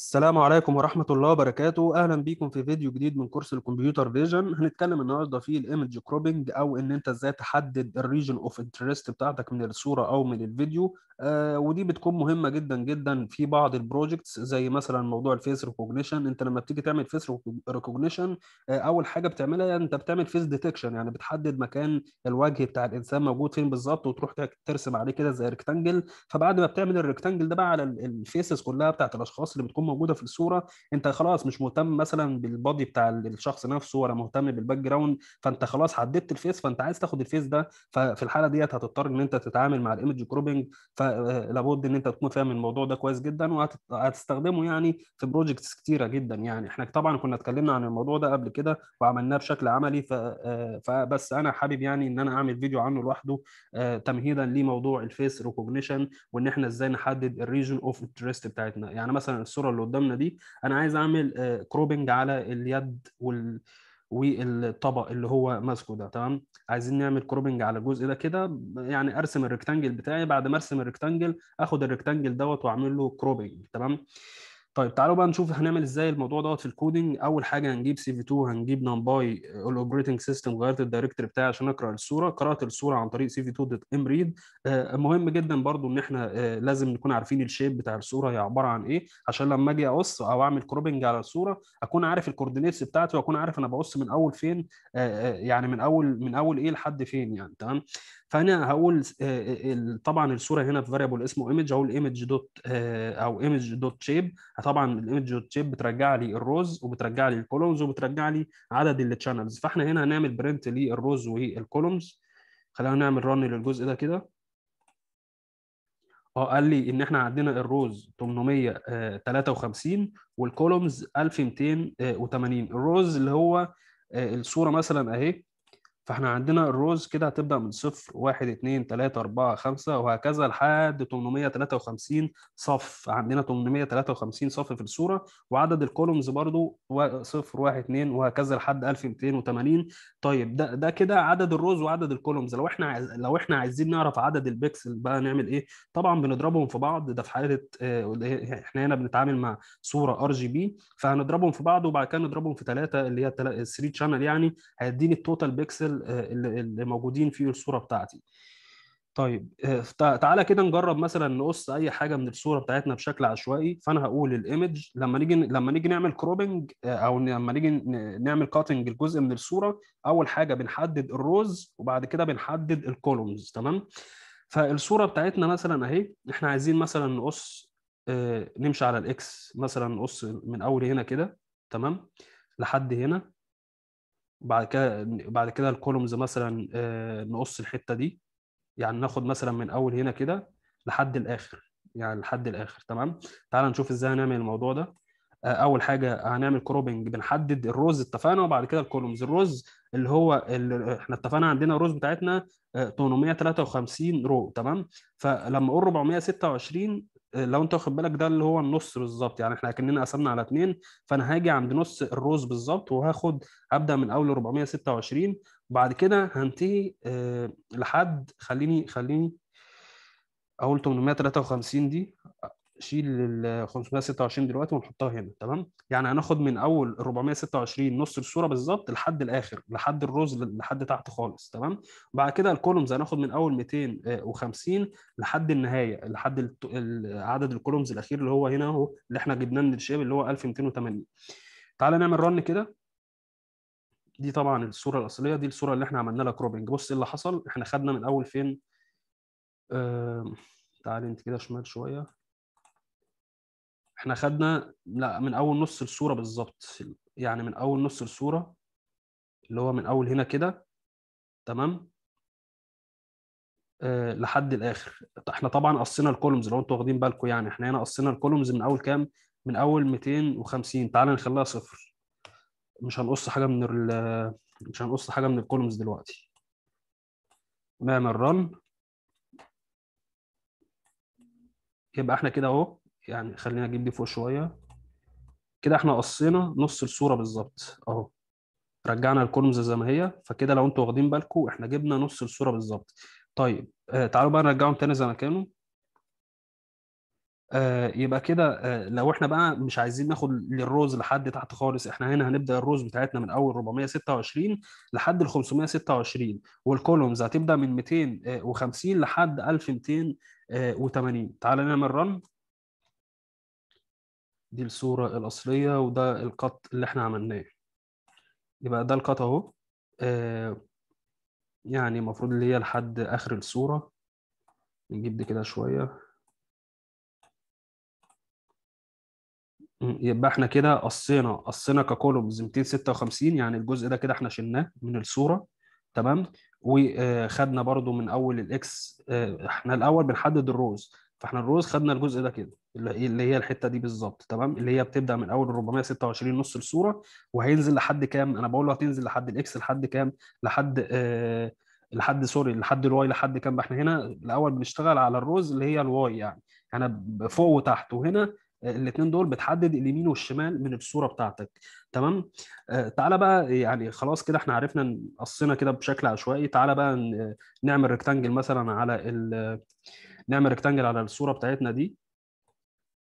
السلام عليكم ورحمة الله وبركاته أهلا بيكم في فيديو جديد من كورس الكمبيوتر فيجن هنتكلم النهاردة في الايمج كروبنج أو إن أنت إزاي تحدد الريجن أوف انترست بتاعتك من الصورة أو من الفيديو آه ودي بتكون مهمة جدا جدا في بعض البروجكتس زي مثلا موضوع الفيس ريكوجنيشن أنت لما بتيجي تعمل فيس ريكوجنيشن آه أول حاجة بتعملها يعني أنت بتعمل فيس ديتكشن يعني بتحدد مكان الوجه بتاع الإنسان موجود فين بالظبط وتروح ترسم عليه كده زي ريكتانجل فبعد ما بتعمل الريكتانجل ده بقى على الفيسز كلها بتاعت الأشخاص اللي بتكون موجوده في الصوره انت خلاص مش مهتم مثلا بالبادي بتاع الشخص نفسه ولا مهتم بالباك جراوند فانت خلاص حددت الفيس فانت عايز تاخد الفيس ده ففي الحاله ديت هتضطر ان انت تتعامل مع الايمج كروبنج فلابد آه، ان انت تكون فاهم الموضوع ده كويس جدا وهتستخدمه يعني في بروجكتس كتيره جدا يعني احنا طبعا كنا اتكلمنا عن الموضوع ده قبل كده وعملناه بشكل عملي آه، فبس انا حابب يعني ان انا اعمل فيديو عنه لوحده آه، تمهيدا لموضوع الفيس ريكوجنيشن وان احنا ازاي نحدد الريجن اوف انترست بتاعتنا يعني مثلا الصوره اللي قدامنا دي انا عايز اعمل كروبنج آه، على اليد وال والطبق اللي هو ماسكه ده تمام عايزين نعمل كروبنج على الجزء ده كده يعني ارسم الريكتانجل بتاعي بعد ما ارسم الريكتانجل اخد الريكتانجل دوت واعمل له كروبنج تمام طيب تعالوا بقى نشوف هنعمل ازاي الموضوع دوت في الكودينج اول حاجه هنجيب سي في 2 هنجيب نمباي الاوبريتنج سيستم غيرت الدايركتور بتاعي عشان اقرا الصوره قرات الصوره عن طريق سي في 2 دوت ام ريد مهم جدا برضو ان احنا آه، لازم نكون عارفين الشيب بتاع الصوره هي عباره عن ايه عشان لما اجي اقص او اعمل كروبنج على الصوره اكون عارف الكوردينيتس بتاعتي واكون عارف انا بقص من اول فين آه، آه، يعني من اول من اول ايه لحد فين يعني تمام فانا هقول طبعا الصوره هنا في فاريبل اسمه ايمج هقول ايمج دوت او ايمج دوت شيب طبعا الايمج تشيب بترجع لي الروز وبترجع لي الكولومز وبترجع لي عدد التشانلز فاحنا هنا هنعمل برنت للروز والكولومز خلينا نعمل رن للجزء ده كده اه قال لي ان احنا عندنا الروز 853 آه، والكولومز 1280 آه، الروز اللي هو آه، الصوره مثلا اهي فاحنا عندنا الروز كده هتبدا من صفر واحد اتنين تلاته اربعه خمسه وهكذا لحد 853 صف عندنا 853 صف في الصوره وعدد الكولومز برضو صفر واحد اتنين وهكذا لحد 1280 طيب ده ده كده عدد الروز وعدد الكولومز لو احنا عايز لو احنا عايزين نعرف عدد البكسل بقى نعمل ايه؟ طبعا بنضربهم في بعض ده في حاله اه احنا هنا بنتعامل مع صوره ار جي بي فهنضربهم في بعض وبعد كده نضربهم في ثلاثه اللي هي 3 شانل يعني هيديني التوتال بكسل اللي موجودين في الصوره بتاعتي طيب آه، تعالى كده نجرب مثلا نقص اي حاجه من الصوره بتاعتنا بشكل عشوائي فانا هقول الايمج لما نيجي لما نيجي نعمل كروبنج آه، او لما نيجي نعمل كاتنج لجزء من الصوره اول حاجه بنحدد الروز وبعد كده بنحدد الكولومز تمام فالصوره بتاعتنا مثلا اهي احنا عايزين مثلا نقص آه، نمشي على الاكس مثلا نقص من اول هنا كده تمام لحد هنا بعد كده بعد كده الكولومز مثلا آه، نقص الحته دي يعني ناخد مثلا من اول هنا كده لحد الاخر يعني لحد الاخر تمام تعال نشوف ازاي هنعمل الموضوع ده آه، اول حاجه هنعمل كروبنج بنحدد الروز اتفقنا وبعد كده الكولومز الروز اللي هو اللي احنا اتفقنا عندنا الروز بتاعتنا 853 آه، رو تمام فلما اقول 426 لو انت واخد بالك ده اللي هو النص بالظبط يعني احنا كاننا قسمنا على اثنين فانا هاجي عند نص الروز بالظبط وهاخد هبدا من اول 426 بعد كده هنتهي آه، لحد خليني خليني اقول 853 دي شيل ال 526 دلوقتي ونحطها هنا تمام يعني هناخد من اول 426 نص الصوره بالظبط لحد الاخر لحد الرز لحد تحت خالص تمام بعد كده الكولومز هناخد من اول 250 لحد النهايه لحد عدد الكولومز الاخير اللي هو هنا اهو اللي احنا جبناه من الشيب اللي هو 1280 تعالى نعمل رن كده دي طبعا الصوره الاصليه دي الصوره اللي احنا عملنا لها كروبنج بص ايه اللي حصل احنا خدنا من اول فين آه... تعالى انت كده شمال شويه احنا خدنا لا من اول نص الصوره بالظبط يعني من اول نص الصوره اللي هو من اول هنا كده تمام أه لحد الاخر احنا طبعا قصينا الكولومز لو انتوا واخدين بالكم يعني احنا هنا قصينا الكولومز من اول كام من اول 250 تعالى نخليها صفر مش هنقص حاجه من ال مش هنقص حاجه من الكولومز دلوقتي نعمل رن يبقى احنا كده اهو يعني خلينا اجيب دي فوق شويه كده احنا قصينا نص الصوره بالظبط اهو رجعنا الكولمز زي ما هي فكده لو انتوا واخدين بالكم احنا جبنا نص الصوره بالظبط طيب آه تعالوا بقى نرجعهم تاني زي ما كانوا آه يبقى كده آه لو احنا بقى مش عايزين ناخد للروز لحد تحت خالص احنا هنا هنبدا الروز بتاعتنا من اول 426 لحد ال 526 والكولومز هتبدا من 250 لحد 1280 تعالى نعمل رن دي الصورة الأصلية وده القط اللي احنا عملناه يبقى ده القط اهو آه يعني المفروض اللي هي لحد آخر الصورة نجيب دي كده شوية يبقى احنا كده قصينا قصينا ككولومز 256 يعني الجزء ده كده احنا شلناه من الصورة تمام وخدنا آه، برضو من أول الإكس آه، احنا الأول بنحدد الروز فاحنا الروز خدنا الجزء ده كده اللي هي الحته دي بالظبط تمام اللي هي بتبدا من اول 426 نص الصوره وهينزل لحد كام انا بقول له هتنزل لحد الاكس لحد كام لحد آه لحد سوري لحد الواي لحد كام احنا هنا الاول بنشتغل على الروز اللي هي الواي يعني انا يعني فوق وتحت وهنا الاثنين دول بتحدد اليمين والشمال من الصوره بتاعتك تمام آه تعالى بقى يعني خلاص كده احنا عرفنا قصينا كده بشكل عشوائي تعالى بقى نعمل ريكتانجل مثلا على ال نعمل ريكتانجل على الصوره بتاعتنا دي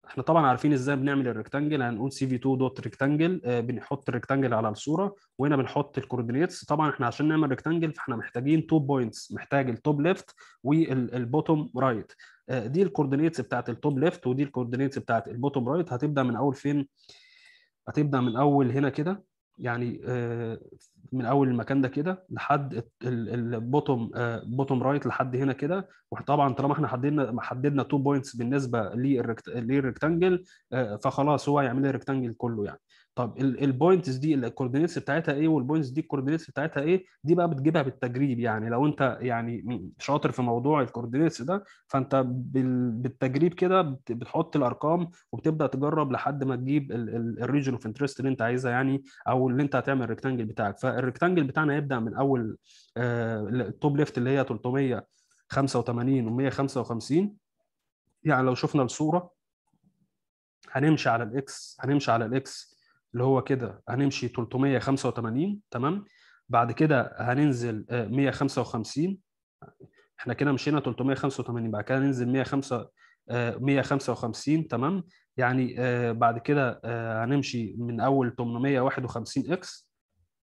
احنا طبعا عارفين ازاي بنعمل الريكتانجل هنقول سي في 2 دوت ريكتانجل بنحط الريكتانجل على الصوره وهنا بنحط الكوردينيتس طبعا احنا عشان نعمل ريكتانجل فاحنا محتاجين تو بوينتس محتاج التوب ليفت والبوتوم رايت دي الكوردينيتس بتاعت التوب ليفت ودي الكوردينيتس بتاعت البوتوم رايت هتبدا من اول فين هتبدا من اول هنا كده يعني آه، من اول المكان ده كده لحد البوتوم بوتوم رايت لحد هنا كده وطبعا طالما احنا حددنا حددنا 2 بوينتس بالنسبه للريكتانجل آه، فخلاص هو هيعمل لي الريكتانجل كله يعني طب البوينتس دي الكوردينيتس بتاعتها ايه والبوينتس دي الكوردينيتس بتاعتها ايه دي بقى بتجيبها بالتجريب يعني لو انت يعني شاطر في موضوع الكوردينيتس ده فانت بالتجريب كده بتحط الارقام وبتبدا تجرب لحد ما تجيب الريجن اوف انترست اللي انت عايزها يعني او اللي انت هتعمل الريكتانجل بتاعك فالريكتانجل بتاعنا هيبدا من اول آه، التوب ليفت اللي هي 385 و 155 يعني لو شفنا الصوره هنمشي على الاكس هنمشي على الاكس اللي هو كده هنمشي 385 تمام بعد كده هننزل 155 آه، احنا كده مشينا 385 بعد كده هننزل 105 155 آه، تمام يعني آه، بعد كده هنمشي من اول 851 اكس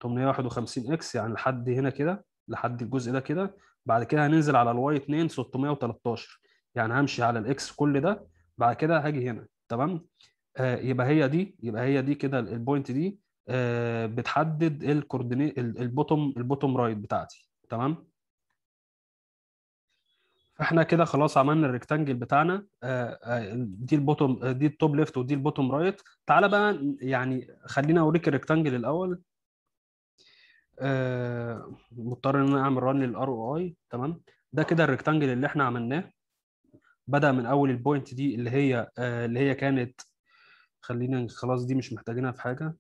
851 اكس يعني لحد هنا كده لحد الجزء ده كده بعد كده هننزل على الواي 2 613 يعني همشي على الاكس كل ده بعد كده هاجي هنا تمام آه، يبقى هي دي يبقى هي دي كده البوينت دي آه، بتحدد الكوردينيت البوتوم البوتوم رايت بتاعتي تمام احنا كده خلاص عملنا الريكتانجل بتاعنا آه، دي البوتوم دي التوب ليفت ودي البوتوم رايت تعالى بقى يعني خلينا اوريك الريكتانجل الاول مضطر ان انا اعمل ران للار او اي تمام ده كده الريكتانجل اللي احنا عملناه بدا من اول البوينت دي اللي هي اللي هي كانت خلينا خلاص دي مش محتاجينها في حاجه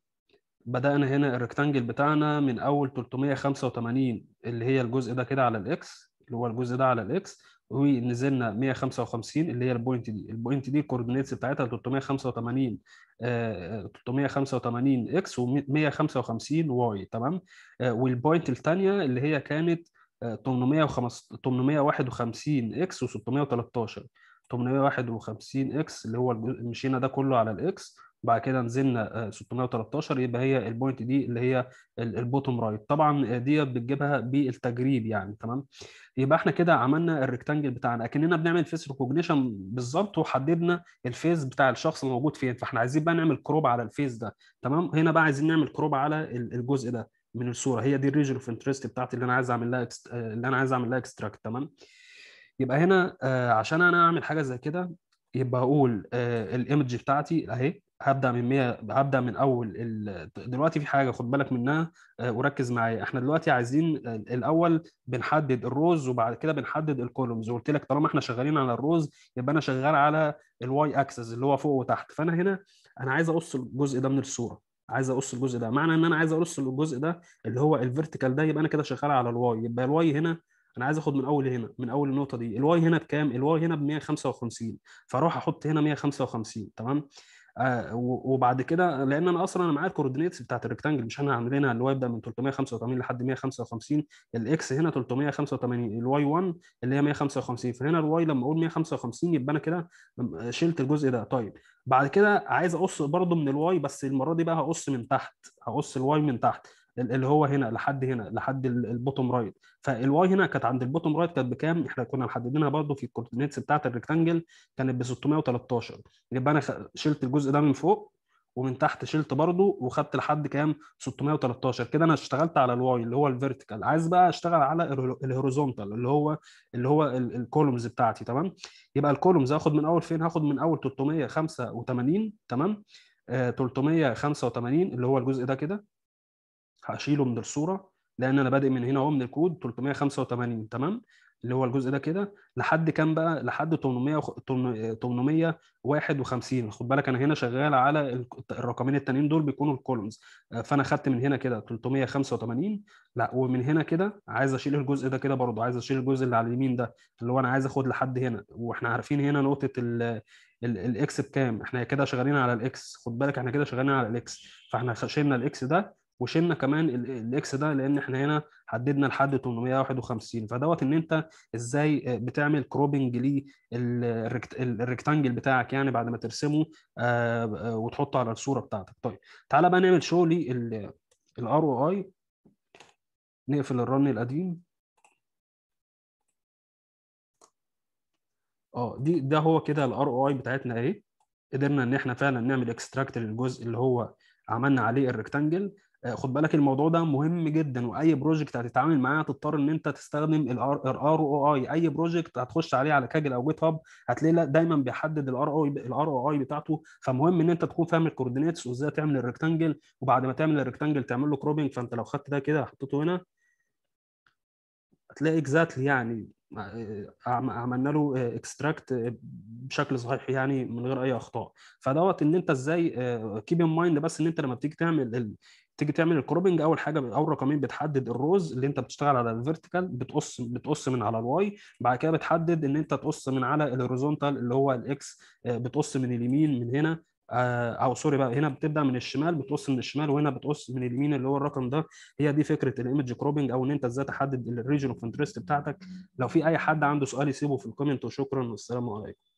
بدانا هنا الريكتانجل بتاعنا من اول 385 اللي هي الجزء ده كده على الاكس اللي هو الجزء ده على الاكس ونزلنا 155 اللي هي البوينت دي البوينت دي الكوردينيتس بتاعتها 385 385 آه، اكس و155 واي تمام آه، والبوينت الثانيه اللي هي كانت 851 آه، اكس و613 851 اكس اللي هو مشينا ده كله على الاكس بعد كده نزلنا 613 آه، يبقى هي البوينت دي اللي هي البوتوم رايت طبعا آه، دي بتجيبها بالتجريب يعني تمام يبقى احنا كده عملنا الريكتانجل بتاعنا اكننا بنعمل فيس ريكوجنيشن بالظبط وحددنا الفيز بتاع الشخص الموجود فين فاحنا عايزين بقى نعمل كروب على الفيز ده تمام هنا بقى عايزين نعمل كروب على الجزء ده من الصوره هي دي الريجن اوف انترست بتاعتي اللي انا عايز اعمل لها آه، اللي انا عايز اعمل لها اكستراكت تمام يبقى هنا آه عشان انا اعمل حاجه زي كده يبقى اقول آه الايمج بتاعتي اهي هبدا من 100 هبدا من اول ال... دلوقتي في حاجه خد بالك منها آه وركز معايا احنا دلوقتي عايزين الاول بنحدد الروز وبعد كده بنحدد الكولومز وقلت لك طالما احنا شغالين على الروز يبقى انا شغال على الواي اكسس اللي هو فوق وتحت فانا هنا انا عايز اقص الجزء ده من الصوره عايز اقص الجزء ده معنى ان انا عايز اقص الجزء ده اللي هو الفيرتيكال ده يبقى انا كده شغال على الواي يبقى الواي هنا انا عايز اخد من اول هنا من اول النقطه دي الواي هنا بكام الواي هنا ب 155 فاروح احط هنا 155 تمام آه وبعد كده لان انا اصلا انا معايا الكوردينيتس بتاعت الريكتانجل مش انا عاملينها الواي يبدا من 385 لحد 155 الاكس هنا 385 الواي 1 اللي هي 155 فهنا الواي لما اقول 155 يبقى انا كده شلت الجزء ده طيب بعد كده عايز اقص برضه من الواي بس المره دي بقى هقص من تحت هقص الواي من تحت اللي هو هنا لحد هنا لحد البوتوم رايت فالواي هنا كانت عند البوتوم رايت كانت بكام؟ احنا كنا محددينها برضو في الكوردينيتس بتاعت الريكتانجل كانت ب 613 يبقى انا شلت الجزء ده من فوق ومن تحت شلت برضو وخدت لحد كام 613 كده انا اشتغلت على الواي اللي هو الفيرتيكال عايز بقى اشتغل على الهوريزونتال اللي هو اللي هو الكولومز بتاعتي تمام يبقى الكولومز هاخد من اول فين هاخد من اول 385 تمام 385 آه، اللي هو الجزء ده كده هشيله من الصوره لان انا بادئ من هنا اهو من الكود 385 تمام اللي هو الجزء ده كده لحد كام بقى لحد 800 851 خد بالك انا هنا شغال على الرقمين التانيين دول بيكونوا الكولومز آه، فانا خدت من هنا كده 385 لا ومن هنا كده عايز اشيل الجزء ده كده برضه عايز اشيل الجزء اللي على اليمين ده اللي هو انا عايز اخد لحد هنا واحنا عارفين هنا نقطه الاكس بكام احنا كده شغالين على الاكس خد بالك احنا كده شغالين على الاكس فاحنا شيلنا الاكس ده وشلنا كمان الاكس ده لان احنا هنا حددنا لحد 851 فدوت ان انت ازاي آه، بتعمل كروبنج الريكتانجل بتاعك يعني بعد ما ترسمه آه، آه، وتحطه على الصوره بتاعتك طيب تعالى بقى نعمل شو الار او اي نقفل الرن القديم اه دي ده هو كده الار او اي بتاعتنا اهي قدرنا ان احنا فعلا نعمل اكستراكت للجزء اللي هو عملنا عليه الريكتانجل آه، خد بالك الموضوع ده مهم جدا واي بروجكت هتتعامل معاه هتضطر ان انت تستخدم الار او اي اي بروجكت هتخش عليه على كاجل او جيت هاب لا دايما بيحدد الار او الار او اي بتاعته فمهم ان انت تكون فاهم الكوردينيتس وازاي تعمل الريكتانجل وبعد ما تعمل الريكتانجل تعمل له كروبنج فانت لو خدت ده كده حطيته هنا هتلاقي اكزاكتلي يعني آه، آه، عملنا له اكستراكت بشكل صحيح يعني من غير اي اخطاء فدوت ان انت ازاي كيب ان مايند بس ان انت لما بتيجي تعمل تيجي تعمل الكروبنج اول حاجه اول رقمين بتحدد الروز اللي انت بتشتغل على الفيرتيكال بتقص بتقص من على الواي بعد كده بتحدد ان انت تقص من على الهوريزونتال اللي هو الاكس آه، بتقص من اليمين من هنا آه، او سوري بقى هنا بتبدا من الشمال بتقص من الشمال وهنا بتقص من اليمين اللي هو الرقم ده هي دي فكره الايمج كروبنج او ان انت ازاي تحدد الريجن اوف انترست بتاعتك لو في اي حد عنده سؤال يسيبه في الكومنت وشكرا والسلام عليكم